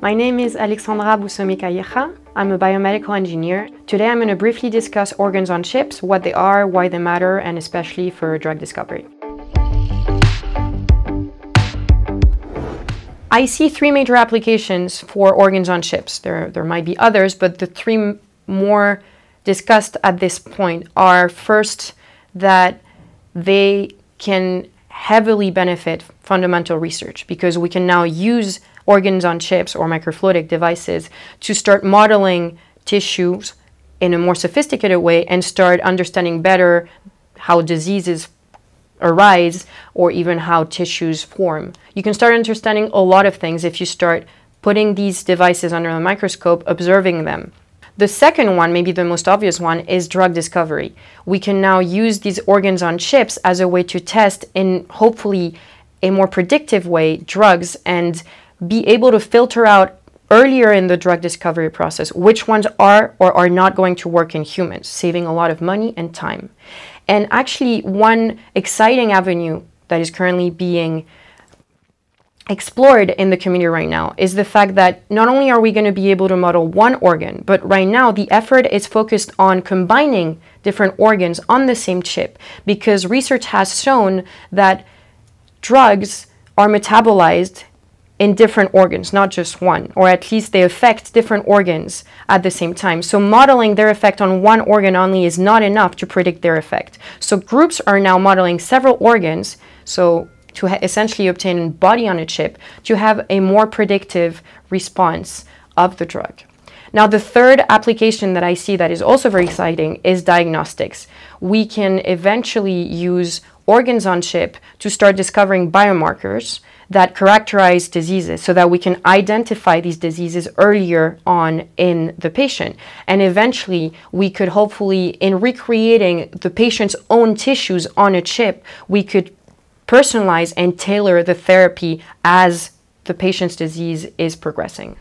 My name is Alexandra Busomi I'm a biomedical engineer. Today I'm going to briefly discuss organs on chips, what they are, why they matter, and especially for drug discovery. I see three major applications for organs on chips. There, there might be others, but the three more discussed at this point are first, that they can heavily benefit fundamental research because we can now use organs on chips or microfluidic devices to start modeling tissues in a more sophisticated way and start understanding better how diseases arise or even how tissues form. You can start understanding a lot of things if you start putting these devices under a microscope, observing them. The second one, maybe the most obvious one, is drug discovery. We can now use these organs on chips as a way to test in hopefully a more predictive way drugs and be able to filter out earlier in the drug discovery process which ones are or are not going to work in humans, saving a lot of money and time. And actually, one exciting avenue that is currently being explored in the community right now is the fact that not only are we going to be able to model one organ, but right now the effort is focused on combining different organs on the same chip because research has shown that drugs are metabolized in different organs, not just one, or at least they affect different organs at the same time. So modeling their effect on one organ only is not enough to predict their effect. So groups are now modeling several organs, so to essentially obtain body on a chip to have a more predictive response of the drug. Now, the third application that I see that is also very exciting is diagnostics. We can eventually use organs on chip to start discovering biomarkers that characterize diseases so that we can identify these diseases earlier on in the patient. And eventually, we could hopefully, in recreating the patient's own tissues on a chip, we could personalize and tailor the therapy as the patient's disease is progressing.